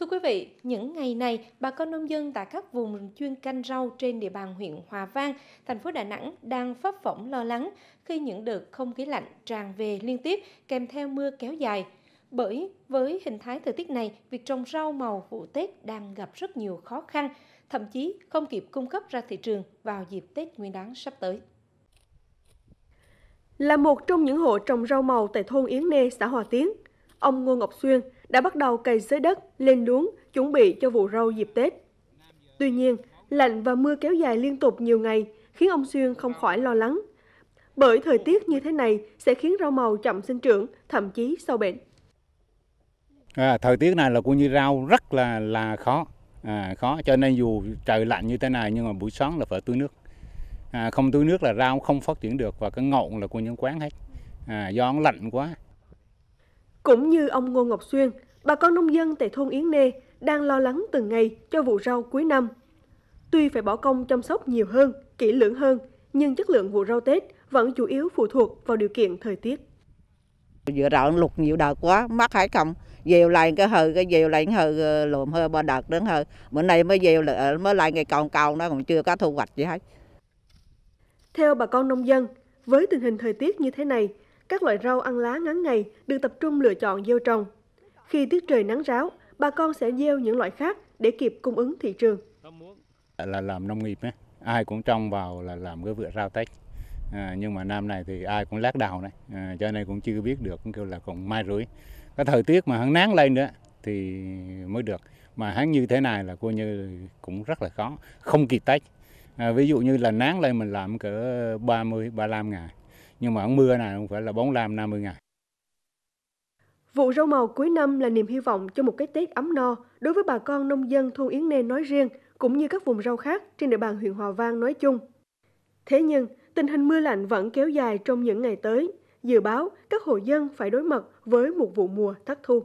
Thưa quý vị, những ngày này, bà con nông dân tại các vùng chuyên canh rau trên địa bàn huyện Hòa Vang, thành phố Đà Nẵng đang phấp phỏng lo lắng khi những đợt không khí lạnh tràn về liên tiếp kèm theo mưa kéo dài. Bởi với hình thái thời tiết này, việc trồng rau màu vụ Tết đang gặp rất nhiều khó khăn, thậm chí không kịp cung cấp ra thị trường vào dịp Tết Nguyên đán sắp tới. Là một trong những hộ trồng rau màu tại thôn Yến Nê, xã Hòa Tiến, ông Ngô Ngọc Xuyên – đã bắt đầu cày xới đất, lên luống, chuẩn bị cho vụ rau dịp Tết. Tuy nhiên, lạnh và mưa kéo dài liên tục nhiều ngày khiến ông Xuyên không khỏi lo lắng. Bởi thời tiết như thế này sẽ khiến rau màu chậm sinh trưởng, thậm chí sâu bệnh. À, thời tiết này là cũng như rau rất là là khó, à, khó cho nên dù trời lạnh như thế này nhưng mà buổi sáng là phải tưới nước. À, không tưới nước là rau không phát triển được và cái ngọn là của những quán hết. À, do nó lạnh quá cũng như ông Ngô Ngọc Xuyên, bà con nông dân tại thôn Yến Nê đang lo lắng từng ngày cho vụ rau cuối năm. Tuy phải bỏ công chăm sóc nhiều hơn, kỹ lưỡng hơn, nhưng chất lượng vụ rau Tết vẫn chủ yếu phụ thuộc vào điều kiện thời tiết. Vừa rau lục nhiều đợt quá, mắc hải cầm, dèo lại cái hờ, cái dèo lại cái hờ ờ, lùm hơi ba đợt đến hờ. Bữa nay mới dèo lại, mới lại ngày còn cầu nó còn chưa có thu hoạch gì hết. Theo bà con nông dân, với tình hình thời tiết như thế này, các loại rau ăn lá ngắn ngày được tập trung lựa chọn gieo trồng. Khi tiết trời nắng ráo, bà con sẽ gieo những loại khác để kịp cung ứng thị trường. Là làm nông nghiệp ấy, ai cũng trông vào là làm cái vựa rau tách À, nhưng mà năm này thì ai cũng lát đào này, à, cho nên cũng chưa biết được, cũng kêu là còn mai rưỡi. Cái thời tiết mà hắn nắng lên nữa thì mới được. Mà hắn như thế này là coi như cũng rất là khó, không kịp tách. À, ví dụ như là nắng lên mình làm cỡ 30, 35 ngày nhưng mà mưa này không phải là 45 50 ngày. Vụ rau màu cuối năm là niềm hy vọng cho một cái Tết ấm no đối với bà con nông dân thôn Yến Nê nói riêng, cũng như các vùng rau khác trên địa bàn huyện Hòa Vang nói chung. Thế nhưng, tình hình mưa lạnh vẫn kéo dài trong những ngày tới. Dự báo, các hộ dân phải đối mặt với một vụ mùa thất thu.